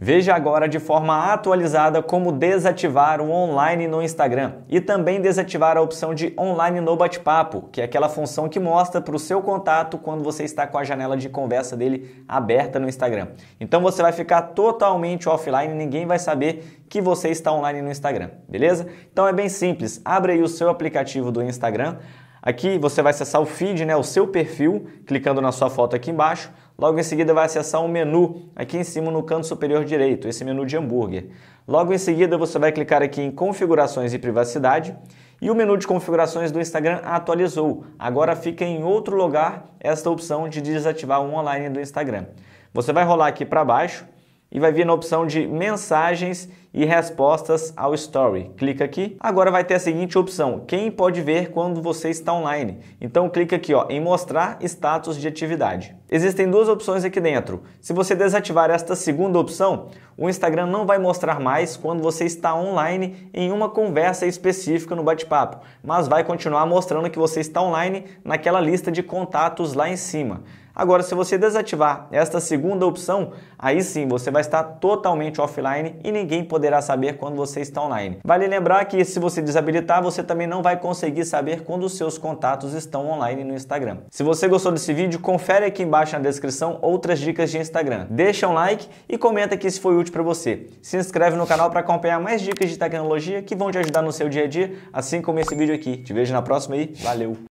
Veja agora de forma atualizada como desativar o online no Instagram e também desativar a opção de online no bate-papo, que é aquela função que mostra para o seu contato quando você está com a janela de conversa dele aberta no Instagram. Então você vai ficar totalmente offline, ninguém vai saber que você está online no Instagram, beleza? Então é bem simples, abre aí o seu aplicativo do Instagram. Aqui você vai acessar o feed, né, o seu perfil, clicando na sua foto aqui embaixo. Logo em seguida, vai acessar um menu aqui em cima no canto superior direito, esse menu de hambúrguer. Logo em seguida, você vai clicar aqui em configurações e privacidade e o menu de configurações do Instagram atualizou. Agora fica em outro lugar esta opção de desativar o online do Instagram. Você vai rolar aqui para baixo e vai vir na opção de mensagens e respostas ao story. Clica aqui. Agora vai ter a seguinte opção: quem pode ver quando você está online. Então clica aqui ó, em mostrar status de atividade. Existem duas opções aqui dentro. Se você desativar esta segunda opção, o Instagram não vai mostrar mais quando você está online em uma conversa específica no bate-papo, mas vai continuar mostrando que você está online naquela lista de contatos lá em cima. Agora, se você desativar esta segunda opção, aí sim você vai estar totalmente offline e ninguém poderá poderá saber quando você está online. Vale lembrar que se você desabilitar, você também não vai conseguir saber quando os seus contatos estão online no Instagram. Se você gostou desse vídeo, confere aqui embaixo na descrição outras dicas de Instagram. Deixa um like e comenta aqui se foi útil para você. Se inscreve no canal para acompanhar mais dicas de tecnologia que vão te ajudar no seu dia a dia, assim como esse vídeo aqui. Te vejo na próxima e valeu!